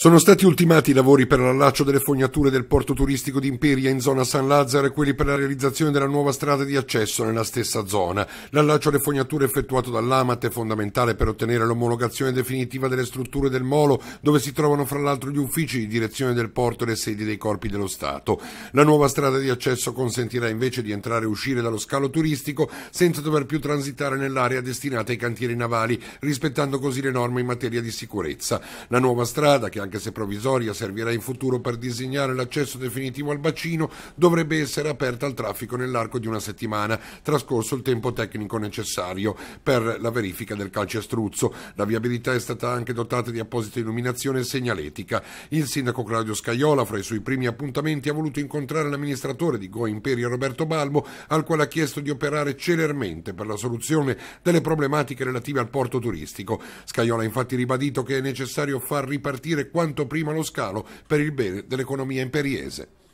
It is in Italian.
Sono stati ultimati i lavori per l'allaccio delle fognature del porto turistico di Imperia in zona San Lazzaro e quelli per la realizzazione della nuova strada di accesso nella stessa zona. L'allaccio alle fognature effettuato dall'Amat è fondamentale per ottenere l'omologazione definitiva delle strutture del molo, dove si trovano fra l'altro gli uffici di direzione del porto e le sedi dei corpi dello Stato. La nuova strada di accesso consentirà invece di entrare e uscire dallo scalo turistico senza dover più transitare nell'area destinata ai cantieri navali, rispettando così le norme in materia di sicurezza. La nuova strada, che anche se provvisoria, servirà in futuro per disegnare l'accesso definitivo al bacino, dovrebbe essere aperta al traffico nell'arco di una settimana, trascorso il tempo tecnico necessario per la verifica del calcestruzzo. La viabilità è stata anche dotata di apposita illuminazione e segnaletica. Il sindaco Claudio Scaiola, fra i suoi primi appuntamenti, ha voluto incontrare l'amministratore di Go Imperia Roberto Balbo, al quale ha chiesto di operare celermente per la soluzione delle problematiche relative al porto turistico. Scaiola ha infatti ribadito che è necessario far ripartire quanto prima lo scalo per il bene dell'economia imperiese.